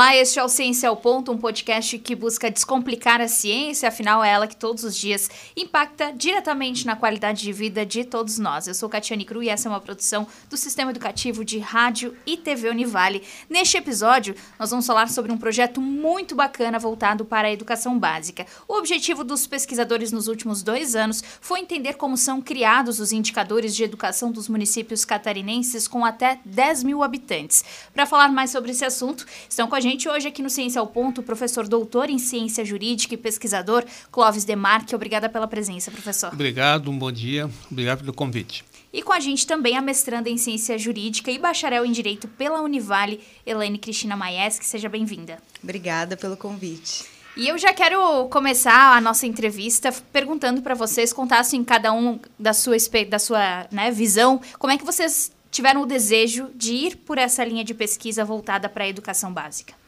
Olá, este é o Ciência ao Ponto, um podcast que busca descomplicar a ciência, afinal é ela que todos os dias impacta diretamente na qualidade de vida de todos nós. Eu sou Catiane Cru e essa é uma produção do Sistema Educativo de Rádio e TV Univale. Neste episódio, nós vamos falar sobre um projeto muito bacana voltado para a educação básica. O objetivo dos pesquisadores nos últimos dois anos foi entender como são criados os indicadores de educação dos municípios catarinenses com até 10 mil habitantes. Para falar mais sobre esse assunto, estão com a gente gente hoje aqui no Ciência ao Ponto, o professor doutor em Ciência Jurídica e pesquisador Clóvis Demarque. Obrigada pela presença, professor. Obrigado, um bom dia. Obrigado pelo convite. E com a gente também a mestranda em Ciência Jurídica e bacharel em Direito pela Univale, Elaine Cristina Maieski. Seja bem-vinda. Obrigada pelo convite. E eu já quero começar a nossa entrevista perguntando para vocês, contassem cada um da sua, da sua né, visão, como é que vocês tiveram o desejo de ir por essa linha de pesquisa voltada para a educação básica?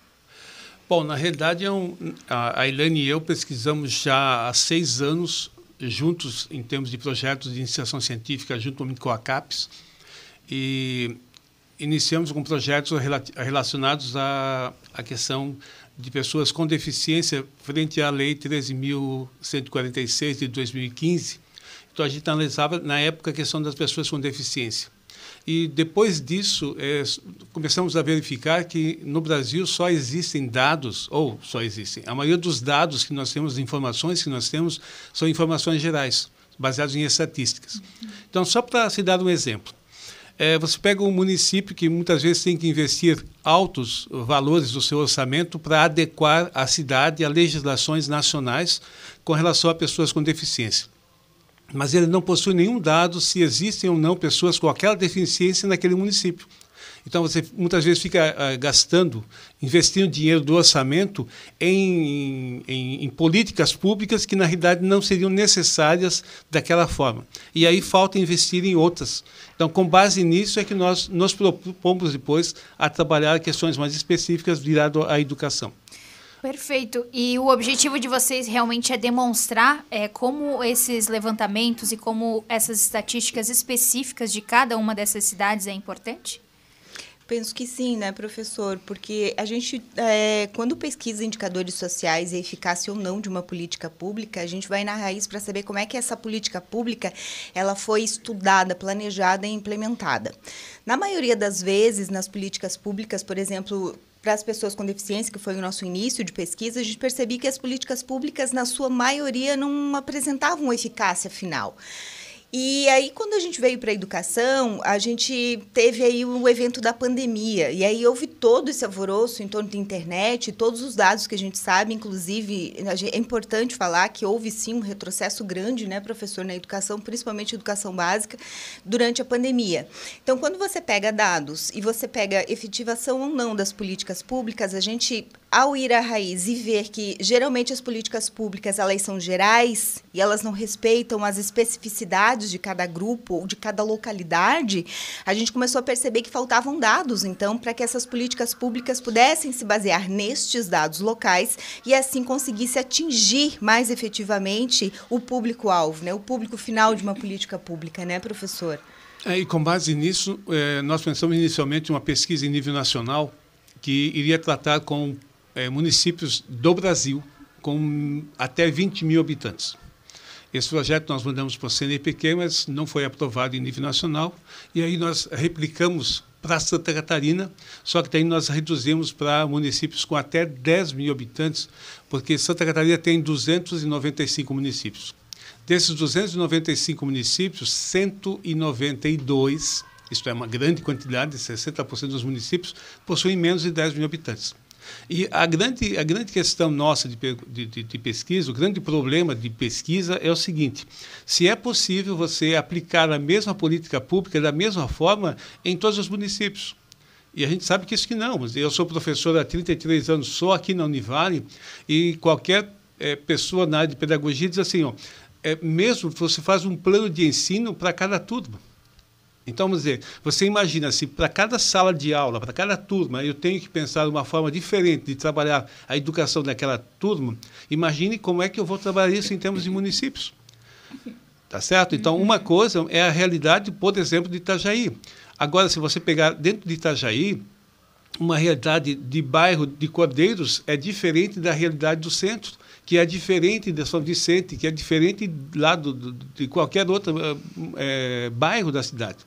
Bom, na realidade, é um, a Ilane e eu pesquisamos já há seis anos juntos em termos de projetos de iniciação científica, junto com a CAPES, e iniciamos com projetos relacionados à, à questão de pessoas com deficiência frente à Lei 13.146 de 2015. Então, a gente analisava, na época, a questão das pessoas com deficiência. E depois disso, é, começamos a verificar que no Brasil só existem dados, ou só existem, a maioria dos dados que nós temos, informações que nós temos, são informações gerais, baseadas em estatísticas. Então, só para se dar um exemplo. É, você pega um município que muitas vezes tem que investir altos valores do seu orçamento para adequar a cidade a legislações nacionais com relação a pessoas com deficiência mas ele não possui nenhum dado se existem ou não pessoas com aquela deficiência naquele município. Então você muitas vezes fica uh, gastando, investindo dinheiro do orçamento em, em, em, políticas públicas que na realidade não seriam necessárias daquela forma. E aí falta investir em outras. Então, com base nisso é que nós nos propomos depois a trabalhar questões mais específicas viradas à educação. Perfeito. E o objetivo de vocês realmente é demonstrar é, como esses levantamentos e como essas estatísticas específicas de cada uma dessas cidades é importante? Penso que sim, né, professor? Porque a gente, é, quando pesquisa indicadores sociais e é eficácia ou não de uma política pública, a gente vai na raiz para saber como é que essa política pública ela foi estudada, planejada e implementada. Na maioria das vezes, nas políticas públicas, por exemplo, para as pessoas com deficiência, que foi o nosso início de pesquisa, a gente percebia que as políticas públicas, na sua maioria, não apresentavam eficácia final. E aí, quando a gente veio para a educação, a gente teve aí o evento da pandemia. E aí houve todo esse alvoroço em torno da internet, todos os dados que a gente sabe, inclusive, é importante falar que houve sim um retrocesso grande, né, professor, na educação, principalmente educação básica, durante a pandemia. Então, quando você pega dados e você pega efetivação ou não das políticas públicas, a gente ao ir à raiz e ver que geralmente as políticas públicas elas são gerais e elas não respeitam as especificidades de cada grupo ou de cada localidade, a gente começou a perceber que faltavam dados, então, para que essas políticas públicas pudessem se basear nestes dados locais e assim conseguisse atingir mais efetivamente o público-alvo, né? o público final de uma política pública, né, professor? É, e com base nisso, é, nós pensamos inicialmente uma pesquisa em nível nacional que iria tratar com é, municípios do Brasil com até 20 mil habitantes. Esse projeto nós mandamos para o CNPq, mas não foi aprovado em nível nacional. E aí nós replicamos para Santa Catarina, só que daí nós reduzimos para municípios com até 10 mil habitantes, porque Santa Catarina tem 295 municípios. Desses 295 municípios, 192, isto é uma grande quantidade, 60% dos municípios, possuem menos de 10 mil habitantes. E a grande, a grande questão nossa de, de, de, pesquisa, o grande problema de pesquisa é o seguinte: se é possível você aplicar a mesma política pública da mesma forma em todos os municípios. E a gente sabe que isso que não. Eu sou professor há 33 anos só aqui na Univale e qualquer é, pessoa na área de pedagogia diz assim: ó, é, mesmo você faz um plano de ensino para cada turma. Então, vamos dizer, você imagina se para cada sala de aula, para cada turma, eu tenho que pensar uma forma diferente de trabalhar a educação daquela turma, imagine como é que eu vou trabalhar isso em termos de municípios. Tá certo? Então, uma coisa é a realidade, por exemplo, de Itajaí. Agora, se você pegar dentro de Itajaí, uma realidade de bairro de Cordeiros é diferente da realidade do centro, que é diferente de São Vicente, que é diferente lá do, de qualquer outro é, bairro da cidade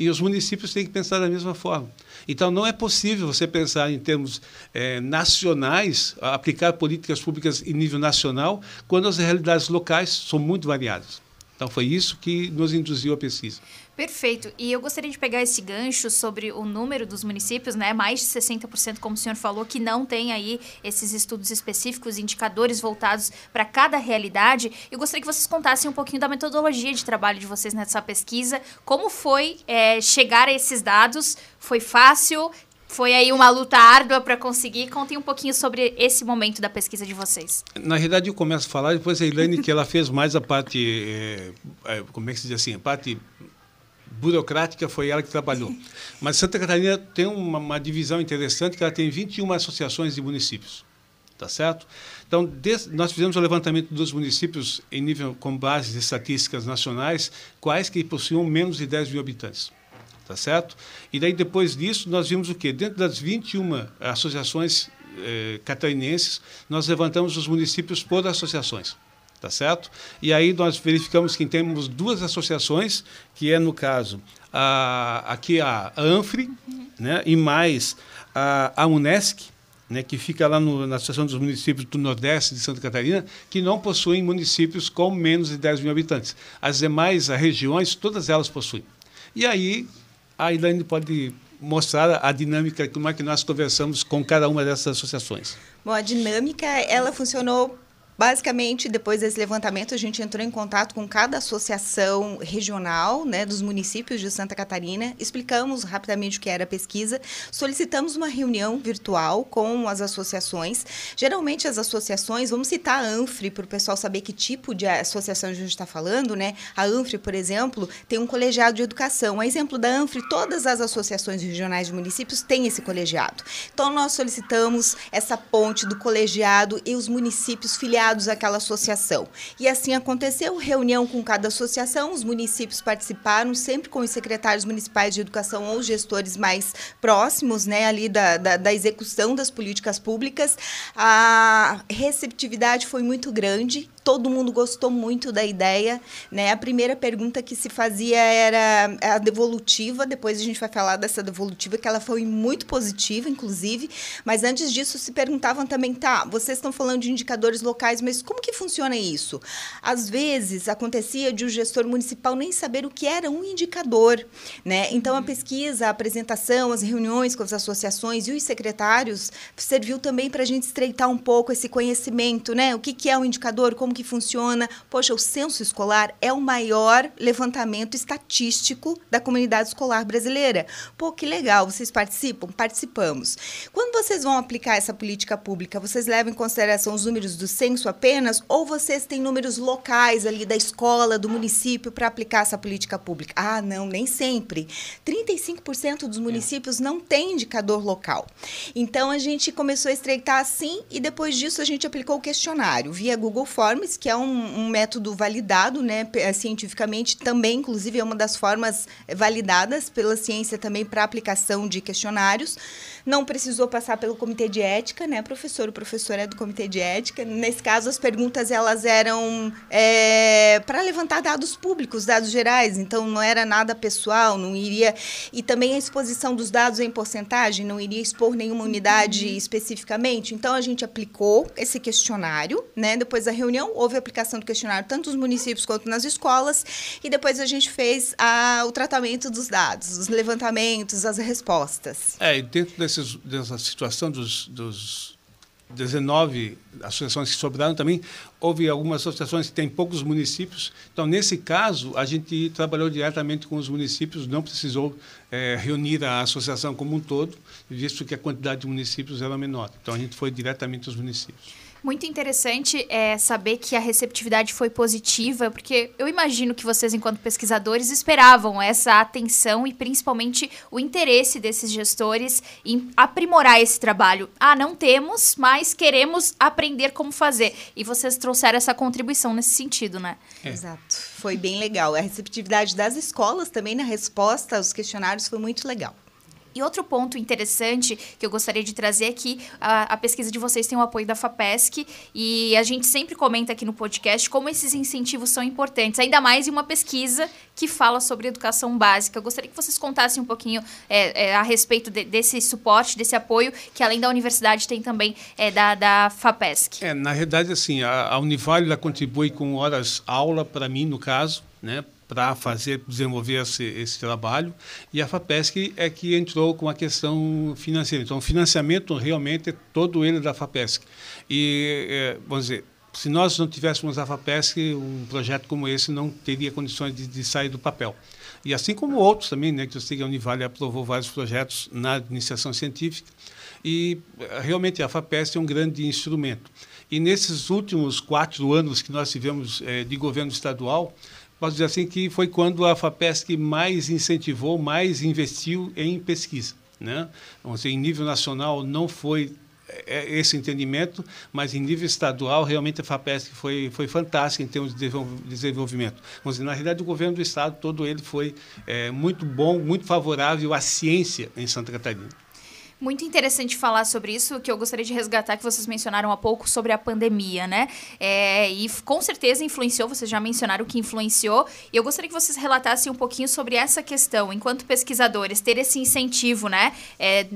e os municípios têm que pensar da mesma forma. Então, não é possível você pensar em termos eh, nacionais, aplicar políticas públicas em nível nacional, quando as realidades locais são muito variadas. Então foi isso que nos induziu à pesquisa. Perfeito. E eu gostaria de pegar esse gancho sobre o número dos municípios, né? Mais de 60%, como o senhor falou, que não tem aí esses estudos específicos, indicadores voltados para cada realidade. Eu gostaria que vocês contassem um pouquinho da metodologia de trabalho de vocês nessa pesquisa. Como foi é, chegar a esses dados? Foi fácil? Foi aí uma luta árdua para conseguir. Contem um pouquinho sobre esse momento da pesquisa de vocês. Na realidade, eu começo a falar, depois a Ilane, que ela fez mais a parte, é, como é que se diz assim, a parte burocrática, foi ela que trabalhou. Mas Santa Catarina tem uma, uma divisão interessante, que ela tem 21 associações de municípios, tá certo? Então, nós fizemos o levantamento dos municípios em nível com base de estatísticas nacionais, quais que possuíam menos de 10 mil habitantes tá certo? E daí depois disso nós vimos o quê? Dentro das 21 associações eh, catarinenses, nós levantamos os municípios por associações tá certo? E aí nós verificamos que temos duas associações, que é no caso a, aqui a ANFRE, né, e mais a, a UNESCO, né, que fica lá no, na Associação dos Municípios do Nordeste de Santa Catarina, que não possuem municípios com menos de 10 mil habitantes. As demais as regiões, todas elas possuem. E aí a Ilane pode mostrar a dinâmica, como é que nós conversamos com cada uma dessas associações. Bom, a dinâmica, ela funcionou Basicamente, depois desse levantamento, a gente entrou em contato com cada associação regional né, dos municípios de Santa Catarina, explicamos rapidamente o que era a pesquisa, solicitamos uma reunião virtual com as associações. Geralmente, as associações, vamos citar a ANFRE para o pessoal saber que tipo de associação a gente está falando, né? A ANFRE, por exemplo, tem um colegiado de educação. A exemplo da ANFRE, todas as associações regionais de municípios têm esse colegiado. Então, nós solicitamos essa ponte do colegiado e os municípios filiados ligados àquela associação. E assim aconteceu, reunião com cada associação, os municípios participaram, sempre com os secretários municipais de educação ou gestores mais próximos, né, ali da, da, da execução das políticas públicas. A receptividade foi muito grande, todo mundo gostou muito da ideia, né? A primeira pergunta que se fazia era a devolutiva, depois a gente vai falar dessa devolutiva que ela foi muito positiva, inclusive, mas antes disso se perguntavam também, tá, vocês estão falando de indicadores locais, mas como que funciona isso? Às vezes acontecia de o um gestor municipal nem saber o que era um indicador, né? Então a uhum. pesquisa, a apresentação, as reuniões com as associações e os secretários serviu também para a gente estreitar um pouco esse conhecimento, né? O que, que é um indicador, como que funciona? Poxa, o censo escolar é o maior levantamento estatístico da comunidade escolar brasileira. Pô, que legal, vocês participam? Participamos. Quando vocês vão aplicar essa política pública, vocês levam em consideração os números do censo censo apenas ou vocês têm números locais ali da escola, do município para aplicar essa política pública? Ah, não, nem sempre. 35% dos é. municípios é. não tem indicador local. Então a gente começou a estreitar assim e depois disso a gente aplicou o questionário via Google Forms, que é um, um método validado, né, eh, cientificamente também, inclusive é uma das formas eh, validadas pela ciência também para aplicação de questionários. Não precisou passar pelo comitê de ética, né, professor? O professor é do comitê de ética. Nesse caso, as perguntas elas eram é, para levantar dados públicos, dados gerais, então não era nada pessoal, não iria. E também a exposição dos dados em porcentagem, não iria expor nenhuma unidade uhum. especificamente. Então a gente aplicou esse questionário, né? Depois da reunião, houve a aplicação do questionário tanto nos municípios quanto nas escolas, e depois a gente fez a, o tratamento dos dados, os levantamentos, as respostas. É, e dentro desses, dessa situação dos, dos 19 associações que sobraram também. Houve algumas associações que têm poucos municípios. Então, nesse caso, a gente trabalhou diretamente com os municípios, não precisou é, reunir a associação como um todo, visto que a quantidade de municípios era menor. Então, a gente foi diretamente aos municípios. Muito interessante é saber que a receptividade foi positiva, porque eu imagino que vocês, enquanto pesquisadores, esperavam essa atenção e principalmente o interesse desses gestores em aprimorar esse trabalho. Ah, não temos, mas queremos aprender como fazer. E vocês trouxeram essa contribuição nesse sentido, né? É. Exato. Foi bem legal. A receptividade das escolas também na resposta aos questionários foi muito legal. E outro ponto interessante que eu gostaria de trazer é que a, a, pesquisa de vocês tem o apoio da FAPESC e a gente sempre comenta aqui no podcast como esses incentivos são importantes, ainda mais em uma pesquisa que fala sobre educação básica. Eu gostaria que vocês contassem um pouquinho é, é, a respeito de, desse suporte, desse apoio que além da universidade tem também é, da, da FAPESC. É, na realidade, assim, a, a Univale contribui com horas aula, para mim, no caso, né? para fazer desenvolver esse, esse, trabalho e a Fapesc é que entrou com a questão financeira. Então, o financiamento realmente é todo ele da Fapesc. E, é, vamos dizer, se nós não tivéssemos a FAPESC, um projeto como esse não teria condições de, de sair do papel. E assim como outros também, né, que eu sei que a Univale aprovou vários projetos na iniciação científica, e é, realmente a FAPESC é um grande instrumento. E nesses últimos quatro anos que nós tivemos é, de governo estadual, posso dizer assim que foi quando a FAPESC mais incentivou, mais investiu em pesquisa. Né? Então, assim, em nível nacional não foi é, é esse entendimento, mas em nível estadual, realmente a FAPESC foi, foi fantástica em termos de desenvolvimento. Vamos então, assim, dizer, na realidade, o governo do Estado todo ele foi é, muito bom, muito favorável à ciência em Santa Catarina. Muito interessante falar sobre isso, que eu gostaria de resgatar que vocês mencionaram há pouco sobre a pandemia, né? É, e com certeza influenciou, vocês já mencionaram que influenciou. E eu gostaria que vocês relatassem um pouquinho sobre essa questão, enquanto pesquisadores, ter esse incentivo, né? É,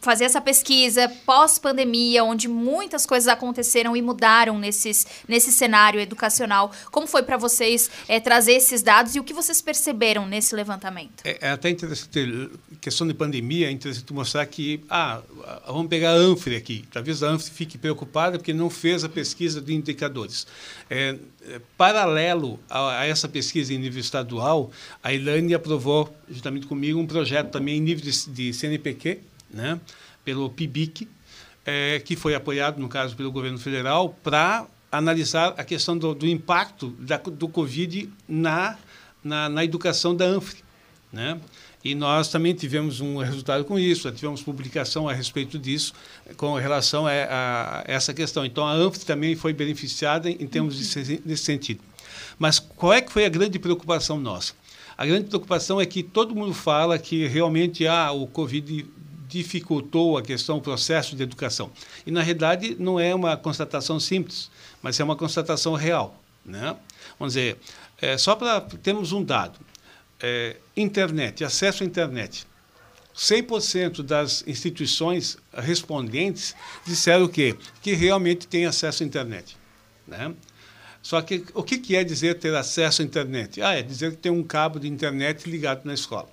fazer essa pesquisa pós-pandemia, onde muitas coisas aconteceram e mudaram nesses, nesse cenário educacional. Como foi para vocês é, trazer esses dados e o que vocês perceberam nesse levantamento? É, é até interessante, questão de pandemia, é interessante mostrar que, ah, vamos pegar a ANFRE aqui. Talvez a ANFRE fique preocupada porque não fez a pesquisa de indicadores. É, é paralelo a, a essa pesquisa em nível estadual, a Ilane aprovou, juntamente comigo, um projeto também em nível de, de CNPq, né? pelo PIBIC, é, que foi apoiado, no caso, pelo governo federal, para analisar a questão do, do impacto da, do Covid na, na, na educação da ANFRE. Né? E nós também tivemos um resultado com isso, tivemos publicação a respeito disso, com relação a, a essa questão. Então, a ANFRE também foi beneficiada em termos de, desse sentido. Mas qual é que foi a grande preocupação nossa? A grande preocupação é que todo mundo fala que realmente ah, o Covid dificultou a questão, o processo de educação. E, na realidade, não é uma constatação simples, mas é uma constatação real. Né? Vamos dizer, é, só para termos um dado, é, internet, acesso à internet. 100% das instituições respondentes disseram o quê que realmente tem acesso à internet. Né? Só que o que é dizer ter acesso à internet? Ah, é dizer que tem um cabo de internet ligado na escola.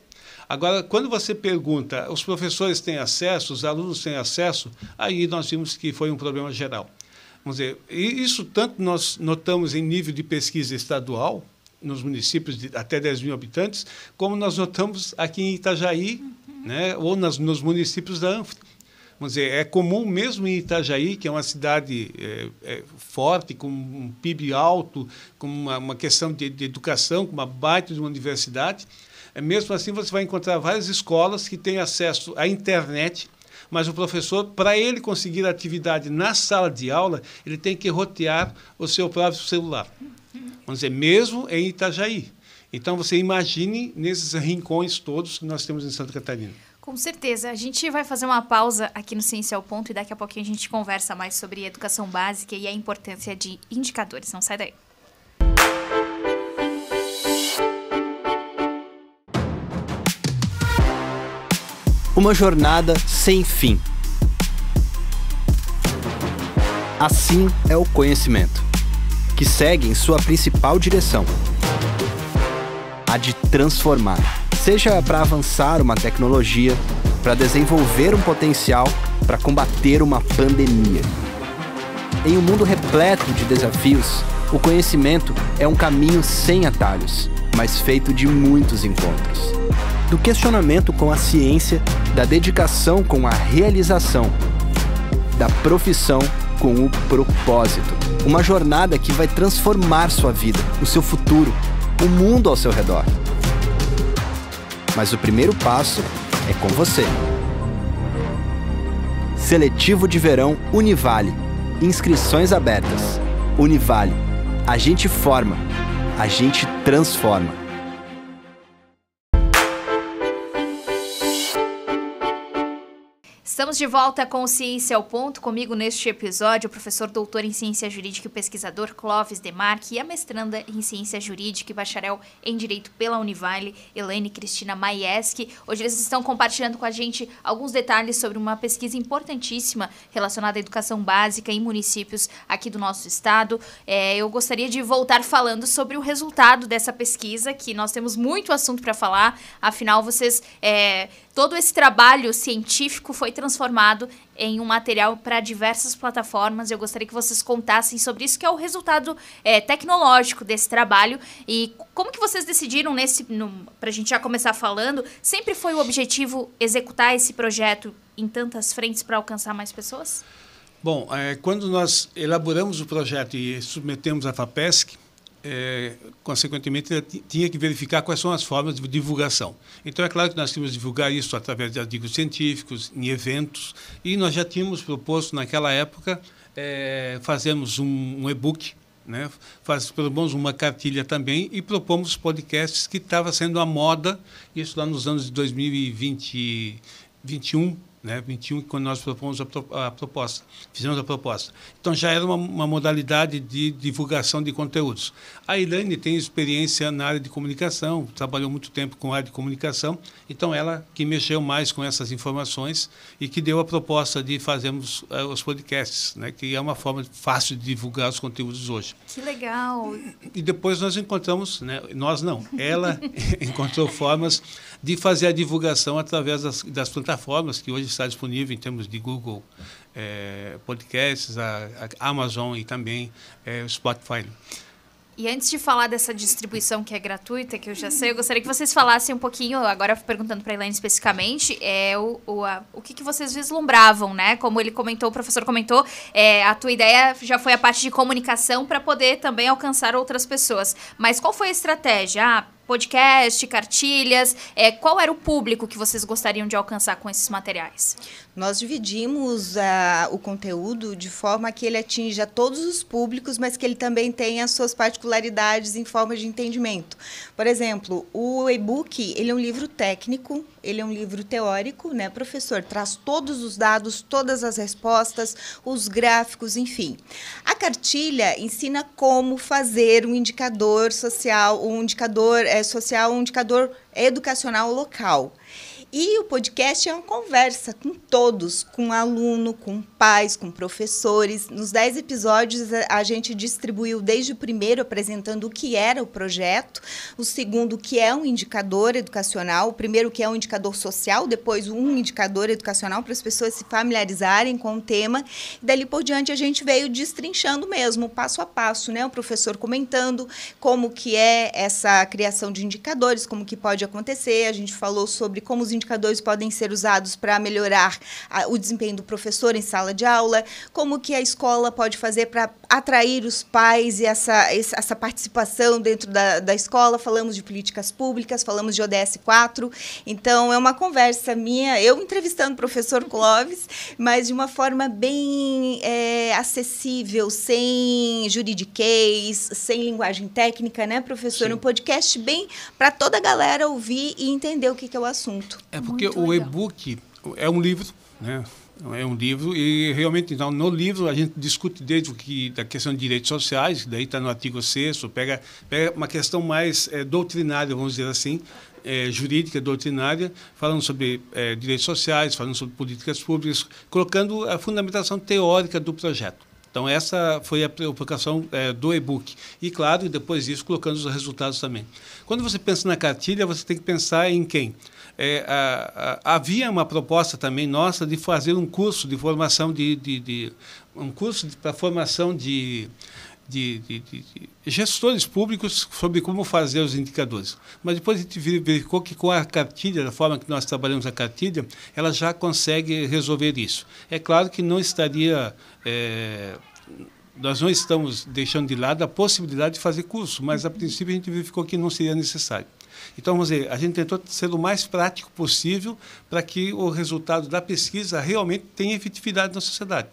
Agora, quando você pergunta, os professores têm acesso, os alunos têm acesso, aí nós vimos que foi um problema geral. Vamos dizer, isso tanto nós notamos em nível de pesquisa estadual, nos municípios de até 10 mil habitantes, como nós notamos aqui em Itajaí, uhum. né, ou nas, nos municípios da Anfra. Vamos dizer, é comum mesmo em Itajaí, que é uma cidade é, é, forte, com um PIB alto, com uma, uma questão de, de educação, com uma baita de uma universidade, é, mesmo assim, você vai encontrar várias escolas que têm acesso à internet, mas o professor, para ele conseguir a atividade na sala de aula, ele tem que rotear o seu próprio celular. Vamos dizer, mesmo em Itajaí. Então, você imagine nesses rincões todos que nós temos em Santa Catarina. Com certeza. A gente vai fazer uma pausa aqui no Ciência ao Ponto e daqui a pouquinho a gente conversa mais sobre educação básica e a importância de indicadores. Não sai daí. uma jornada sem fim. Assim é o conhecimento, que segue em sua principal direção, a de transformar, seja para avançar uma tecnologia, para desenvolver um potencial, para combater uma pandemia. Em um mundo repleto de desafios, o conhecimento é um caminho sem atalhos, mas feito de muitos encontros. Do questionamento com a ciência da dedicação com a realização, da profissão com o propósito. Uma jornada que vai transformar sua vida, o seu futuro, o mundo ao seu redor. Mas o primeiro passo é com você. Seletivo de Verão Univale. Inscrições abertas. Univale. A gente forma, a gente transforma. Estamos de volta com Ciência ao Ponto. Comigo neste episódio, o professor doutor em Ciência Jurídica e pesquisador Clóvis Demarque e a mestranda em Ciência Jurídica e bacharel em Direito pela Univale, Elaine Cristina Maieschi. Hoje eles estão compartilhando com a gente alguns detalhes sobre uma pesquisa importantíssima relacionada à educação básica em municípios aqui do nosso estado. É, eu gostaria de voltar falando sobre o resultado dessa pesquisa, que nós temos muito assunto para falar. Afinal, vocês é, Todo esse trabalho científico foi transformado em um material para diversas plataformas. Eu gostaria que vocês contassem sobre isso, que é o resultado é, tecnológico desse trabalho e como que vocês decidiram nesse, para a gente já começar falando, sempre foi o objetivo executar esse projeto em tantas frentes para alcançar mais pessoas? Bom, é, quando nós elaboramos o projeto e submetemos à FAPESC, é, consequentemente, tinha que verificar quais são as formas de divulgação. Então, é claro que nós tínhamos divulgar isso através de artigos científicos, em eventos, e nós já tínhamos proposto, naquela época, é, fazermos um, um e-book, né? Faz, menos uma cartilha também e propomos podcasts que estava sendo a moda, isso lá nos anos de 2020, né, 21, quando nós propomos a, proposta, fizemos a proposta. Então já era uma, uma, modalidade de divulgação de conteúdos. A Ilane tem experiência na área de comunicação, trabalhou muito tempo com a área de comunicação, então ela que mexeu mais com essas informações e que deu a proposta de fazermos uh, os podcasts, né, que é uma forma fácil de divulgar os conteúdos hoje. Que legal! E depois nós encontramos, né, nós não, ela encontrou formas de fazer a divulgação através das, das plataformas que hoje está disponível em termos de Google é, Podcasts, a, a Amazon e também é, Spotify. E antes de falar dessa distribuição que é gratuita, que eu já sei, eu gostaria que vocês falassem um pouquinho, agora perguntando para a Elaine especificamente, é, o, o, a, o que, que, vocês vislumbravam, né? Como ele comentou, o professor comentou, é, a tua ideia já foi a parte de comunicação para poder também alcançar outras pessoas. Mas qual foi a estratégia? Ah, podcast, cartilhas? É, qual era o público que vocês gostariam de alcançar com esses materiais? Nós dividimos uh, o conteúdo de forma que ele atinja todos os públicos, mas que ele também tenha as suas particularidades em forma de entendimento. Por exemplo, o e-book ele é um livro técnico, ele é um livro teórico, né, professor? Traz todos os dados, todas as respostas, os gráficos, enfim. A cartilha ensina como fazer um indicador social, um indicador é, social, um indicador educacional local. E o podcast é uma conversa com todos, com aluno, com pais, com professores. Nos dez episódios a gente distribuiu desde o primeiro apresentando o que era o projeto, o segundo que é um indicador educacional, o primeiro que é um indicador social, depois um indicador educacional para as pessoas se familiarizarem com o tema. E dali por diante a gente veio destrinchando mesmo, passo a passo, né? O professor comentando como que é essa criação de indicadores, como que pode acontecer. A gente falou sobre como os indicadores podem ser usados para melhorar a, o desempenho do professor em sala de aula, como que a escola pode fazer para atrair os pais e essa, essa participação dentro da, da escola. Falamos de políticas públicas, falamos de ODS 4. Então, é uma conversa minha, eu entrevistando o professor Clóvis, mas de uma forma bem é, acessível, sem juridiquês, sem linguagem técnica, né, professor? Sim. Um podcast bem para toda a galera ouvir e entender o que, que é o assunto. É porque o e-book é um livro, né? É um livro e realmente então no livro a gente discute desde o que da questão de direitos sociais, daí está no artigo 6 pega, pega uma questão mais é, doutrinária, vamos dizer assim, é, jurídica, doutrinária, falando sobre é, direitos sociais, falando sobre políticas públicas, colocando a fundamentação teórica do projeto. Então, essa foi a preocupação é, do e-book. E, claro, depois disso, colocando os resultados também. Quando você pensa na cartilha, você tem que pensar em quem? é, a, a, havia uma proposta também nossa de fazer um curso de formação de, de, de um curso para formação de, de, de, de, gestores públicos sobre como fazer os indicadores. Mas depois a gente verificou que com a cartilha, da forma que nós trabalhamos a cartilha, ela já consegue resolver isso. É claro que não estaria. É, nós não estamos deixando de lado a possibilidade de fazer curso, mas a princípio a gente verificou que não seria necessário. Então, vamos dizer, a gente tentou ser o mais prático possível para que o resultado da pesquisa realmente tenha efetividade na sociedade.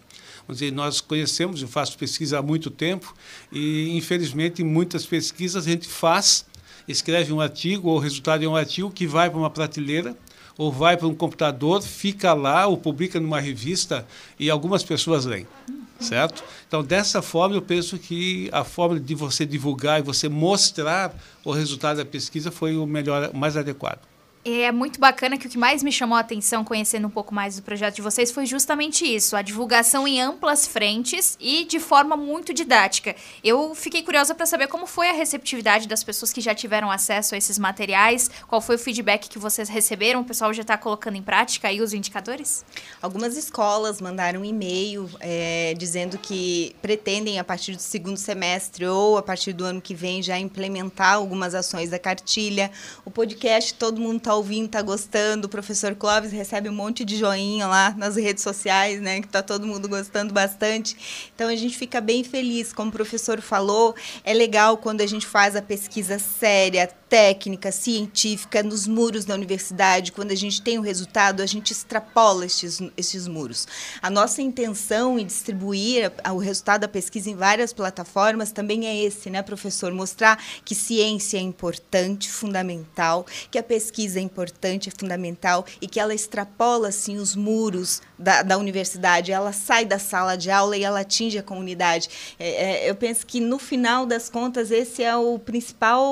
Vamos dizer, nós conhecemos, eu faço pesquisa há muito tempo, e infelizmente muitas pesquisas a gente faz, escreve um artigo, ou o resultado é um artigo que vai para uma prateleira, ou vai para um computador, fica lá, ou publica numa revista e algumas pessoas leem certo? Então, dessa forma, eu penso que a forma de você divulgar e você mostrar o resultado da pesquisa foi o melhor, mais adequado é muito bacana que o que mais me chamou a atenção, conhecendo um pouco mais do projeto de vocês, foi justamente isso: a divulgação em amplas frentes e de forma muito didática. Eu fiquei curiosa para saber como foi a receptividade das pessoas que já tiveram acesso a esses materiais, qual foi o feedback que vocês receberam, o pessoal já está colocando em prática aí os indicadores? Algumas escolas mandaram um e-mail é, dizendo que pretendem, a partir do segundo semestre ou a partir do ano que vem, já implementar algumas ações da cartilha. O podcast, todo mundo está ouvindo, tá gostando. O professor Clóvis recebe um monte de joinha lá nas redes sociais, né? Que tá todo mundo gostando bastante. Então a gente fica bem feliz. Como o professor falou, é legal quando a gente faz a pesquisa séria, técnica, científica, nos muros da universidade, quando a gente tem o um resultado, a gente extrapola estes, estes muros. A nossa intenção em distribuir o resultado da pesquisa em várias plataformas também é esse, né, professor? Mostrar que ciência é importante, fundamental, que a pesquisa é importante, é fundamental e que ela extrapola assim os muros da, da universidade. Ela sai da sala de aula e ela atinge a comunidade. É, é, eu penso que no final das contas esse é o principal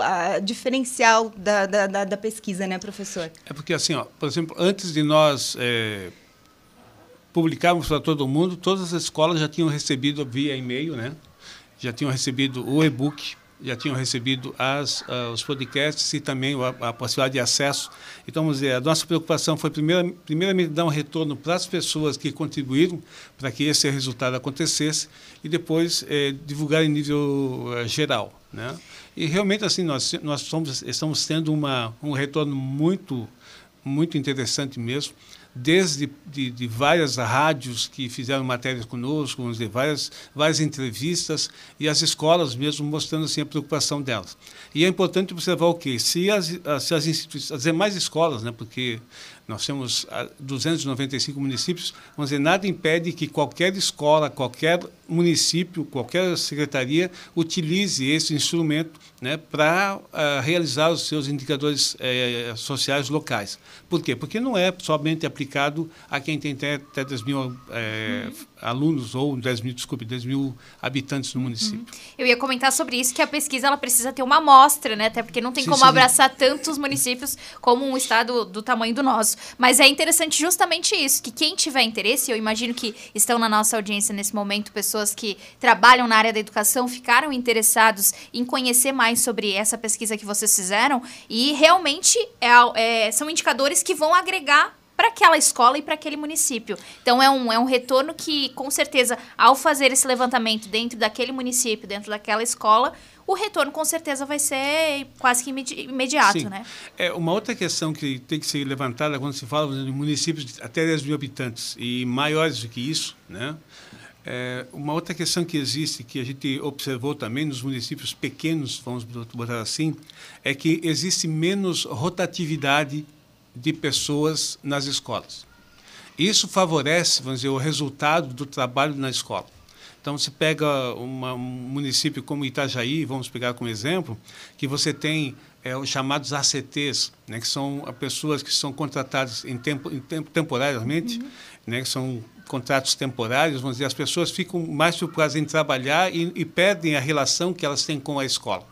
a, diferencial da, da, da, pesquisa, né, professor? É porque assim, ó, por exemplo, antes de nós é, publicarmos para todo mundo, todas as escolas já tinham recebido via e-mail, né? Já tinham recebido o e-book já tinham recebido as, uh, os podcasts e também a, a, possibilidade de acesso. Então, vamos dizer, a nossa preocupação foi, primeira, primeiramente, dar um retorno para as pessoas que contribuíram para que esse resultado acontecesse e depois eh, divulgar em nível uh, geral. Né? E realmente, assim, nós, nós somos, estamos tendo uma, um retorno muito, muito interessante mesmo desde de, de, várias rádios que fizeram matérias conosco, de várias, várias entrevistas, e as escolas mesmo mostrando assim, a preocupação delas. E é importante observar o quê? Se as, se as, as demais escolas, né, porque nós temos 295 ah, municípios, vamos dizer, nada impede que qualquer escola, qualquer município, qualquer secretaria utilize esse instrumento né, para uh, ah, realizar os seus indicadores eh, sociais locais. Por quê? Porque não é somente aplicado a quem tem até eh, uhum alunos ou 10 mil, desculpe, 10 mil habitantes no município. Uhum. Eu ia comentar sobre isso, que a pesquisa ela precisa ter uma amostra, né? Até porque não tem sim, como sim, abraçar sim. tantos municípios como um estado do tamanho do nosso. Mas é interessante justamente isso, que quem tiver interesse, eu imagino que estão na nossa audiência nesse momento pessoas que trabalham na área da educação, ficaram interessados em conhecer mais sobre essa pesquisa que vocês fizeram e realmente é, é, são indicadores que vão agregar para aquela escola e para aquele município. Então é um, é um retorno que, com certeza, ao fazer esse levantamento dentro daquele município, dentro daquela escola, o retorno com certeza vai ser quase que imedi imediato. Sim. Né? É, uma outra questão que tem que ser levantada quando se fala de municípios de até 10 mil habitantes e maiores do que isso, né? É, uma outra questão que existe, que a gente observou também nos municípios pequenos, vamos botar assim, é que existe menos rotatividade de pessoas nas escolas. Isso favorece, vamos dizer, o resultado do trabalho na escola. Então, se pega uma, um município como Itajaí, vamos pegar como exemplo, que você tem é, os chamados ACTs, né, que são ah, pessoas que são contratadas em tempo, em tempo temporariamente, uhum. né, que são contratos temporários, vamos dizer, as pessoas ficam mais preocupadas em trabalhar e, e perdem a relação que elas têm com a escola.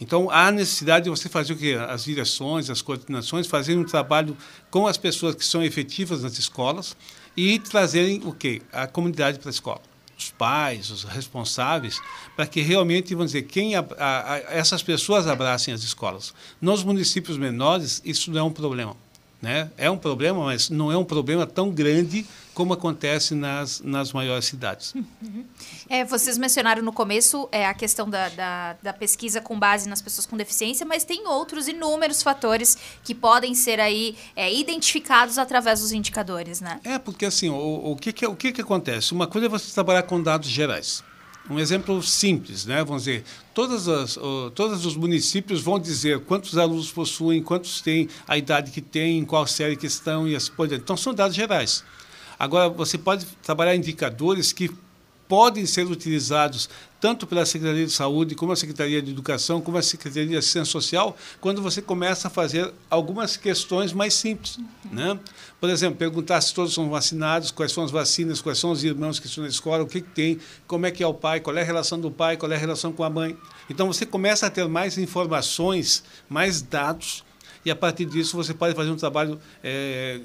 Então, há necessidade de você fazer o quê? As direções, as coordenações, fazerem um trabalho com as pessoas que são efetivas nas escolas e trazerem o quê? A comunidade para a escola. Os pais, os responsáveis, para que realmente, vamos dizer, quem a, a, a, essas pessoas abracem as escolas. Nos municípios menores, isso não é um problema. Né? É um problema, mas não é um problema tão grande como acontece nas, nas maiores cidades. Uhum. É, vocês mencionaram no começo é, a questão da, da, da, pesquisa com base nas pessoas com deficiência, mas tem outros inúmeros fatores que podem ser aí é, identificados através dos indicadores, né? É, porque assim, o, o, que, que, o que, que acontece? Uma coisa é você trabalhar com dados gerais. Um exemplo simples, né? Vamos dizer, todas as, uh, todos os municípios vão dizer quantos alunos possuem, quantos têm, a idade que têm, em qual série que estão e assim por diante. Então, são dados gerais. Agora, você pode trabalhar indicadores que podem ser utilizados tanto pela Secretaria de Saúde, como a Secretaria de Educação, como a Secretaria de Assistência Social, quando você começa a fazer algumas questões mais simples. Né? Por exemplo, perguntar se todos são vacinados, quais são as vacinas, quais são os irmãos que estão na escola, o que, que tem, como é que é o pai, qual é a relação do pai, qual é a relação com a mãe. Então você começa a ter mais informações, mais dados, e a partir disso você pode fazer um trabalho é,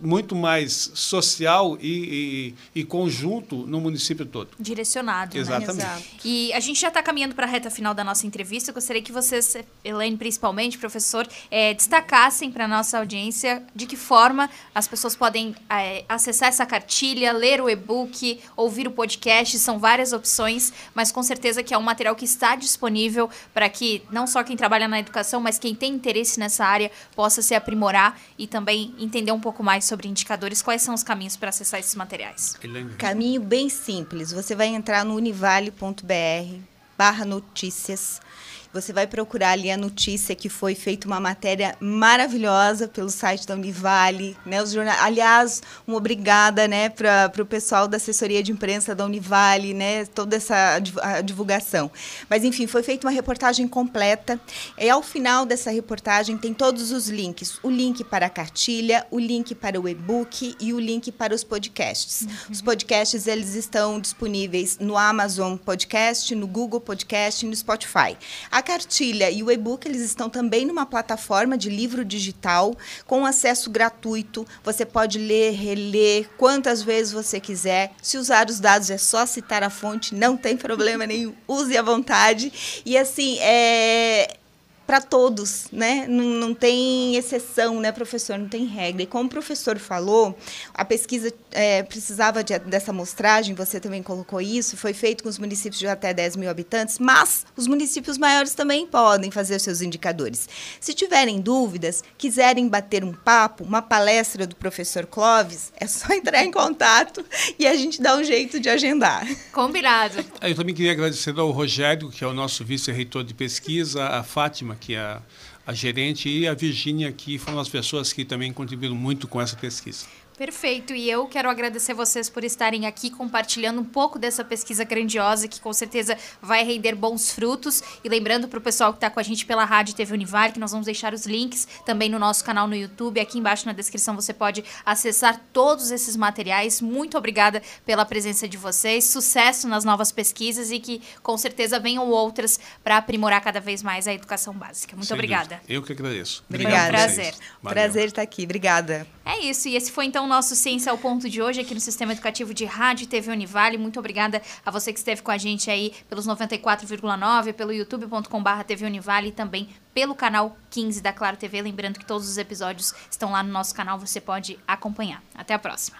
muito mais social e, e, e, conjunto no município todo. Direcionado. Né? Exatamente. Né? E a gente já está caminhando para a reta final da nossa entrevista. Eu gostaria que vocês, Elaine, principalmente, professor, é, destacassem para a nossa audiência de que forma as pessoas podem é, acessar essa cartilha, ler o e-book, ouvir o podcast. São várias opções, mas com certeza que é um material que está disponível para que não só quem trabalha na educação, mas quem tem interesse nessa área possa se aprimorar e também entender um pouco mais mais sobre indicadores, quais são os caminhos para acessar esses materiais? Caminho bem simples. Você vai entrar no univale.br barra notícias. Você vai procurar ali a notícia que foi feita uma matéria maravilhosa pelo site da Univale, né? Os jornal... Aliás, uma obrigada, né, para o pessoal da assessoria de imprensa da Univale, né? Toda essa divulgação. Mas enfim, foi feita uma reportagem completa. E ao final dessa reportagem tem todos os links: o link para a cartilha, o link para o e-book e o link para os podcasts. Uhum. Os podcasts eles estão disponíveis no Amazon Podcast, no Google Podcast, e no Spotify. A cartilha e o e-book, eles estão também numa plataforma de livro digital com acesso gratuito. Você pode ler, reler quantas vezes você quiser. Se usar os dados, é só citar a fonte, não tem problema nenhum. Use à vontade. E assim, é para todos, né? Não, não, tem exceção, né, professor? Não tem regra. E como o professor falou, a pesquisa é, precisava de, dessa amostragem, você também colocou isso, foi feito com os municípios de até 10 mil habitantes, mas os municípios maiores também podem fazer seus indicadores. Se tiverem dúvidas, quiserem bater um papo, uma palestra do professor Clóvis, é só entrar em contato e a gente dá um jeito de agendar. Combinado. Ah, eu também queria agradecer ao Rogério, que é o nosso vice-reitor de pesquisa, a Fátima, que a, a gerente e a Virgínia aqui foram as pessoas que também contribuíram muito com essa pesquisa. Perfeito, e eu quero agradecer vocês por estarem aqui compartilhando um pouco dessa pesquisa grandiosa que com certeza vai render bons frutos. E lembrando para o pessoal que está com a gente pela Rádio TV Univar que nós vamos deixar os links também no nosso canal no YouTube. Aqui embaixo na descrição você pode acessar todos esses materiais. Muito obrigada pela presença de vocês, sucesso nas novas pesquisas e que com certeza venham outras para aprimorar cada vez mais a educação básica. Muito Sem obrigada. Dúvida. Eu que agradeço. Obrigada. Prazer. Prazer estar aqui. Obrigada. É isso, e esse foi então o então, nosso Ciência ao Ponto de hoje aqui no Sistema Educativo de Rádio e TV Univale. Muito obrigada a você que esteve com a gente aí pelos 94,9, pelo youtube.com.br TV Univale e também pelo canal 15 da Claro TV. Lembrando que todos os episódios estão lá no nosso canal, você pode acompanhar. Até a próxima.